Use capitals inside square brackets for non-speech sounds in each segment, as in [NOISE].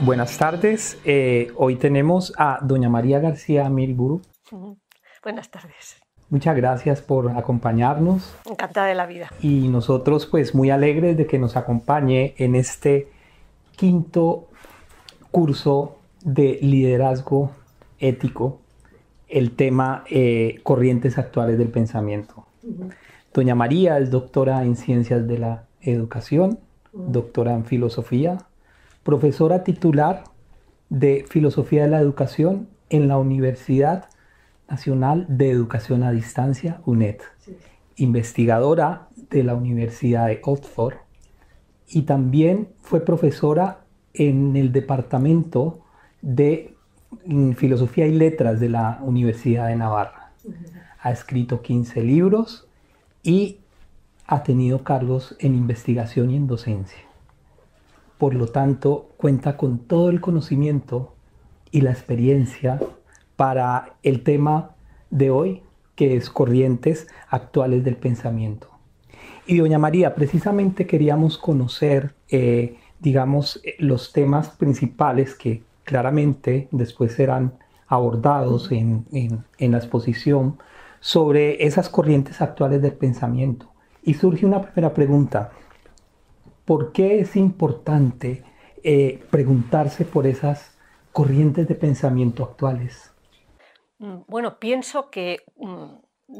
Buenas tardes. Eh, hoy tenemos a doña María García Milburu. [LAUGHS] Buenas tardes. Muchas gracias por acompañarnos. Encantada de la vida. Y nosotros pues muy alegres de que nos acompañe en este quinto curso de liderazgo ético, el tema eh, corrientes actuales del pensamiento. Doña María es doctora en ciencias de la educación, doctora en filosofía, profesora titular de Filosofía de la Educación en la Universidad Nacional de Educación a Distancia, UNED, investigadora de la Universidad de Oxford y también fue profesora en el Departamento de Filosofía y Letras de la Universidad de Navarra. Ha escrito 15 libros y ha tenido cargos en investigación y en docencia. Por lo tanto, cuenta con todo el conocimiento y la experiencia para el tema de hoy, que es corrientes actuales del pensamiento. Y doña María, precisamente queríamos conocer, eh, digamos, eh, los temas principales que claramente después serán abordados en la exposición sobre esas corrientes actuales del pensamiento. Y surge una primera pregunta. ¿Por qué es importante eh, preguntarse por esas corrientes de pensamiento actuales? Mm, bueno, pienso que mm,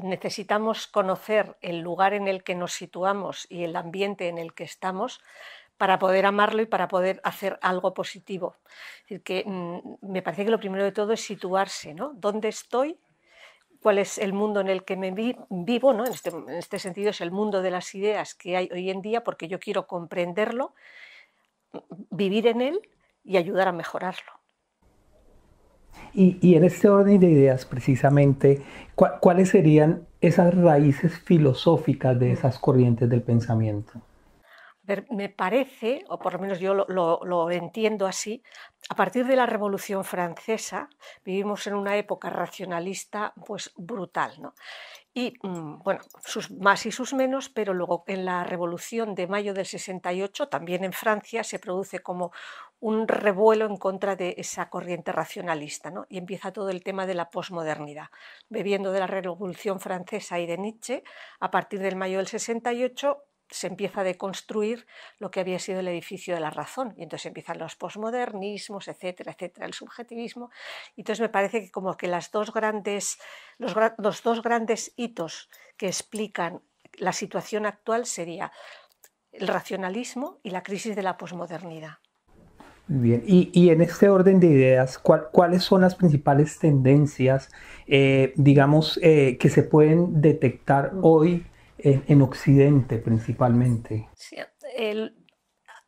necesitamos conocer el lugar en el que nos situamos y el ambiente en el que estamos para poder amarlo y para poder hacer algo positivo. Mm, me parece que lo primero de todo es situarse, ¿no? ¿Dónde estoy? cuál es el mundo en el que me vivo, este, en, este, sentido es el mundo de las ideas que hay hoy en día porque yo quiero comprenderlo, vivir en él y ayudar a mejorarlo. y, en este orden de ideas, precisamente, ¿cuáles serían esas raíces filosóficas de mm. esas corrientes del pensamiento? me parece, o por lo menos yo lo, entiendo así, a partir de la Revolución Francesa vivimos en una época racionalista pues brutal, Y mm, bueno, sus más y sus menos, pero luego en la Revolución de mayo del 68, también en Francia, se produce como un revuelo en contra de esa corriente racionalista, ¿no? Y empieza todo el tema de la posmodernidad, bebiendo de la Revolución Francesa y de Nietzsche, a partir del mayo del 68 se empieza a deconstruir lo que había sido el edificio de la razón. Y entonces empiezan los posmodernismos, etcétera, etcétera, el subjetivismo. Y entonces me parece que como que las dos grandes, los, dos grandes hitos que explican la situación actual sería el racionalismo y la crisis de la posmodernidad. Muy bien, y, y, en este orden de ideas, ¿cuáles son las principales tendencias, eh, digamos, eh, que se pueden detectar mm. hoy en, Occidente principalmente.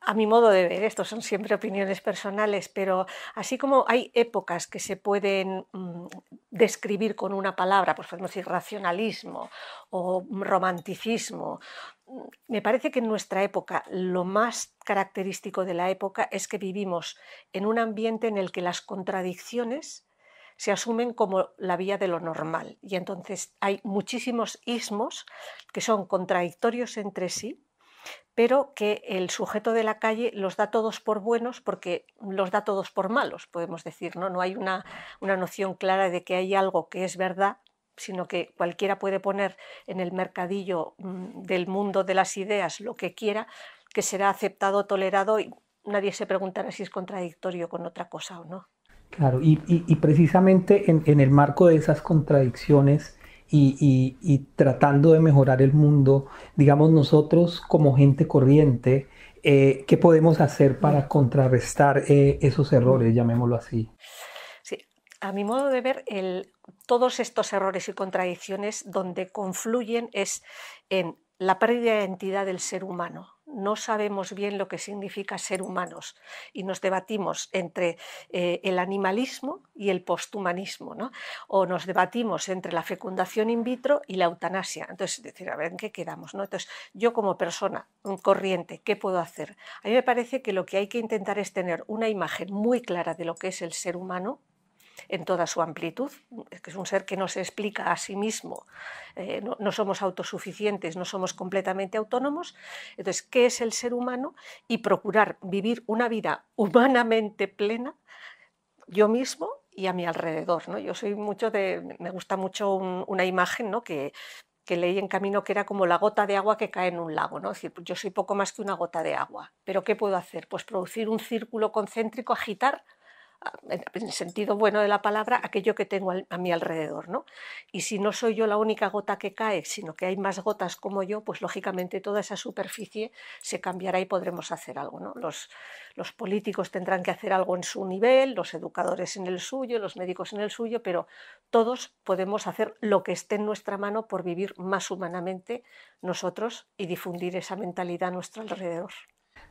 a mi modo de ver, esto son siempre opiniones personales, pero así como hay épocas que se pueden mm, describir con una palabra, por podemos decir racionalismo o romanticismo, mm, me parece que en nuestra época lo más característico de la época es que vivimos en un ambiente en el que las contradicciones se asumen como la vía de lo normal. Y entonces hay muchísimos ismos que son contradictorios entre sí, pero que el sujeto de la calle los da todos por buenos porque los da todos por malos, podemos decir. No, no hay una, una noción clara de que hay algo que es verdad sino que cualquiera puede poner en el mercadillo mm, del mundo de las ideas lo que quiera, que será aceptado, tolerado y nadie se preguntará si es contradictorio con otra cosa o no. Claro, y, precisamente en, el marco de esas contradicciones y, tratando de mejorar el mundo, digamos nosotros como gente corriente, eh, ¿qué podemos hacer para contrarrestar eh, esos errores, llamémoslo así? Sí, a mi modo de ver, el, todos estos errores y contradicciones donde confluyen es en la pérdida de identidad del ser humano no sabemos bien lo que significa ser humanos y nos debatimos entre eh, el animalismo y el posthumanismo, o nos debatimos entre la fecundación in vitro y la eutanasia. Entonces, es decir, a ver en qué quedamos. Entonces, yo como persona corriente, ¿qué puedo hacer? A mí me parece que lo que hay que intentar es tener una imagen muy clara de lo que es el ser humano en toda su amplitud, que es un ser que no se explica a sí mismo, eh, no, somos autosuficientes, no somos completamente autónomos. Entonces, ¿qué es el ser humano? Y procurar vivir una vida humanamente plena, yo mismo y a mi alrededor. ¿no? Yo soy mucho de, me gusta mucho una imagen ¿no? que que leí en camino que era como la gota de agua que cae en un lago, ¿no? Es decir, yo soy poco más que una gota de agua, pero ¿qué puedo hacer? Pues producir un círculo concéntrico, agitar en el sentido bueno de la palabra, aquello que tengo a mi alrededor. ¿no? Y si no soy yo la única gota que cae, sino que hay más gotas como yo, pues lógicamente toda esa superficie se cambiará y podremos hacer algo. ¿no? Los, los políticos tendrán que hacer algo en su nivel, los educadores en el suyo, los médicos en el suyo, pero todos podemos hacer lo que esté en nuestra mano por vivir más humanamente nosotros y difundir esa mentalidad a nuestro alrededor.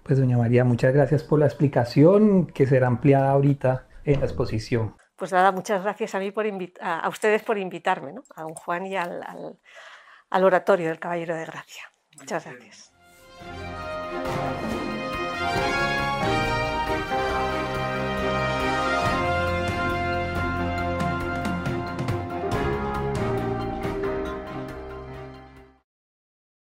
Pues doña María, muchas gracias por la explicación que será ampliada ahorita en la exposición. Pues nada, muchas gracias a mí por a, ustedes por invitarme, ¿no? a don Juan y al, al oratorio del Caballero de Gracia. Muchas gracias.